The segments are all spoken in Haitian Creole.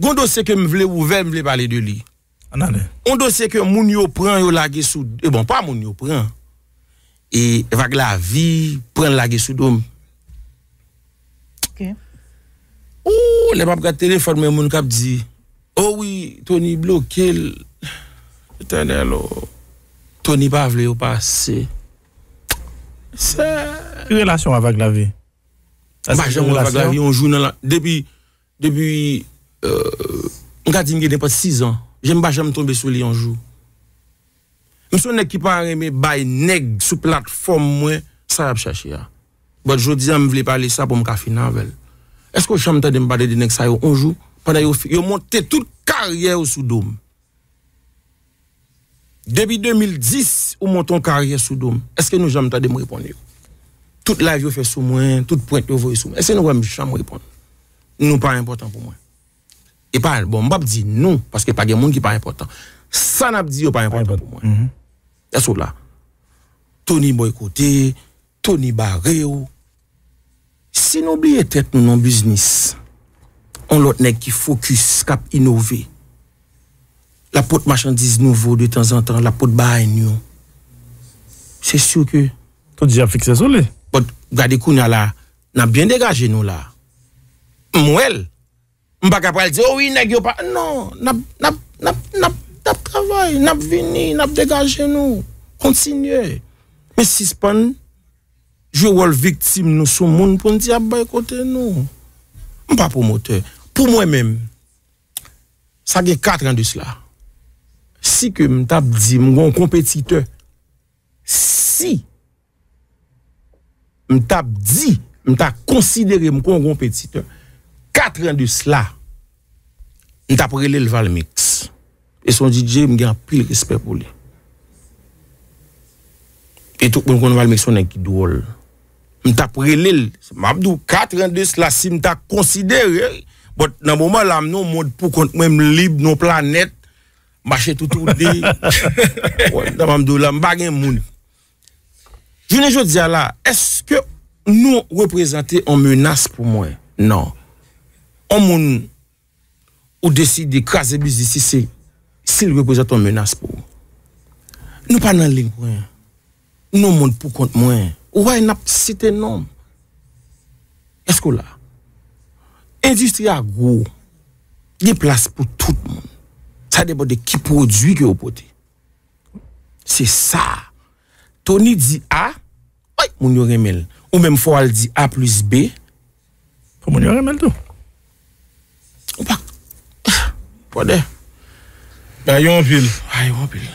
Gondo se ke m vle ou vel m vle pale de li. Anane. Gondo se ke moun yo pren yo lage sou... E eh bon, pa moun yo pren. E vage la vi, pren lage sou dom. Ok. Ou, le pap gade telefon men moun kap di. Oh ou, toni blokil. Etene, lo. Tony oh. pa vle yo pase. Se... Se... Ki relasyon avage la vi? Mba, jen mou la vage la vi, on jou nan la... Depi... Depi... Euh, Mga dingi den pa 6 an Jem ba jem tombe sou li anjou Mso nek ki pareme Bay neg sou platform mwen Sa ap chachia Bote jodi an mwile pale sa pou mka fina vel Esko jom ta dem bade denek sa yo anjou Pada yo monte tout karyè Ou sou dom Debi 2010 Ou monton karyè sou dom Eske nou jom ta dem ripon yo Tout live yo fe sou mwen Tout point yo vwe sou mwen Eske nou wèm jom ripon Nou pa importan pou mwen E pa, bon, mbap di nou, paske pa gen moun ki pa impotant. San ap di yo pa impotant pou mwen. Mm-hmm. E sou la. Tony boykote, Tony bare ou. Se nou bli etet nou nan biznis, an lot nek ki fokus kap inove. La pot machandise nouvo de tan zan tan, la pot bayen nou. Se sou ke. Ton dija fikse sou le. Pot bon, gade kou nye la, nan bien degaje nou la. Mwen el. Mpa kapal di, owi, oh nè gyo pa... Non, nap, nap, nap, nap, nap travay, nap vini, nap degaje nou, kontinye. Mè sispan, jowol viktim nou sou moun pou ndi ap baykote nou. Mpa pou mote, pou mwen men, sa ge katran de s'la. Si ke mta ap di, mwen kompetite, si, mta ap di, mta ap konsidere mwen kompetite, 4 ans de cela, il t'a pris le Valmix. Et son DJ, il a plus respect pour lui. Et tout le monde Valmix, on est qui drôle. Il t'a pris l'île. Mabdou, 4 ans de cela, si on t'a considéré, dans le moment là, nous, monde pour qu'on même libre, nos planètes, marcher tout autour de Dans Mabdou, là, je ne monde. Je ne dis là, est-ce que nous représenter en menace pour moi? Non. On moun ou desi de kaze bizisi se sil repoja ton menas pou. Nou pa nan lingwen. Nou moun pou kont mwen. Ou way nap siten nom. Esko la. Industri a gou. Ye plas pou tout moun. Sa debo de ki prodwi ke ou pote. Se sa. Tony di a, moun yo remel. Ou moun fowal di a plus b. Moun yo remel tou. Pwade A yon vil A yon vil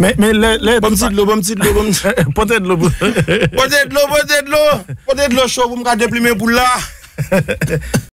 Mwen lè Pwade dlo Pwade dlo Pwade dlo Pwade dlo Pwade dlo